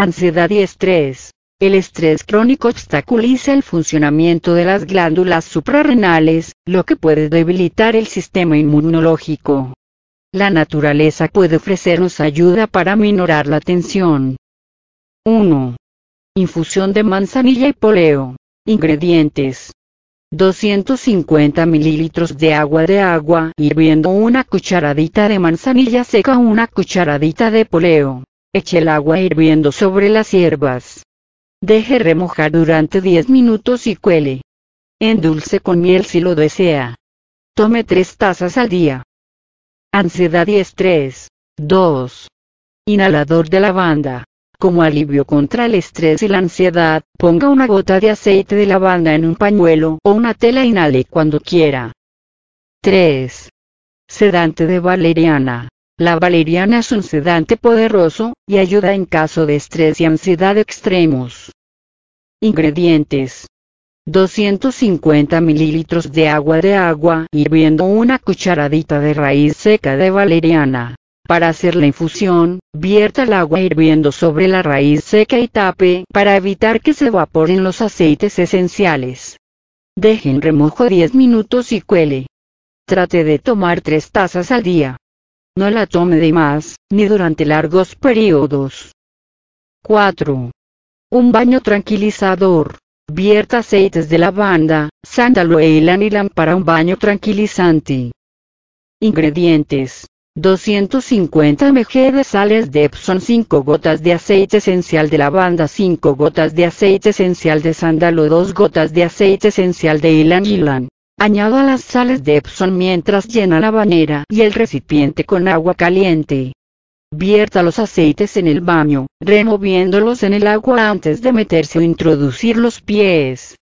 Ansiedad y estrés. El estrés crónico obstaculiza el funcionamiento de las glándulas suprarrenales, lo que puede debilitar el sistema inmunológico. La naturaleza puede ofrecernos ayuda para minorar la tensión. 1. Infusión de manzanilla y poleo. Ingredientes. 250 mililitros de agua de agua, hirviendo una cucharadita de manzanilla seca, una cucharadita de poleo. Eche el agua hirviendo sobre las hierbas. Deje remojar durante 10 minutos y cuele. Endulce con miel si lo desea. Tome 3 tazas al día. Ansiedad y estrés. 2. Inhalador de lavanda. Como alivio contra el estrés y la ansiedad, ponga una gota de aceite de lavanda en un pañuelo o una tela inhale cuando quiera. 3. Sedante de valeriana. La valeriana es un sedante poderoso, y ayuda en caso de estrés y ansiedad extremos. Ingredientes. 250 mililitros de agua de agua hirviendo una cucharadita de raíz seca de valeriana. Para hacer la infusión, vierta el agua hirviendo sobre la raíz seca y tape para evitar que se evaporen los aceites esenciales. Dejen remojo 10 minutos y cuele. Trate de tomar 3 tazas al día no la tome de más, ni durante largos periodos. 4. Un baño tranquilizador. Vierta aceites de lavanda, sándalo e ilanilan para un baño tranquilizante. Ingredientes. 250 mg de sales de Epson 5 gotas de aceite esencial de lavanda 5 gotas de aceite esencial de sándalo 2 gotas de aceite esencial de ylang ylang Añada las sales de Epson mientras llena la banera y el recipiente con agua caliente. Vierta los aceites en el baño, removiéndolos en el agua antes de meterse o introducir los pies.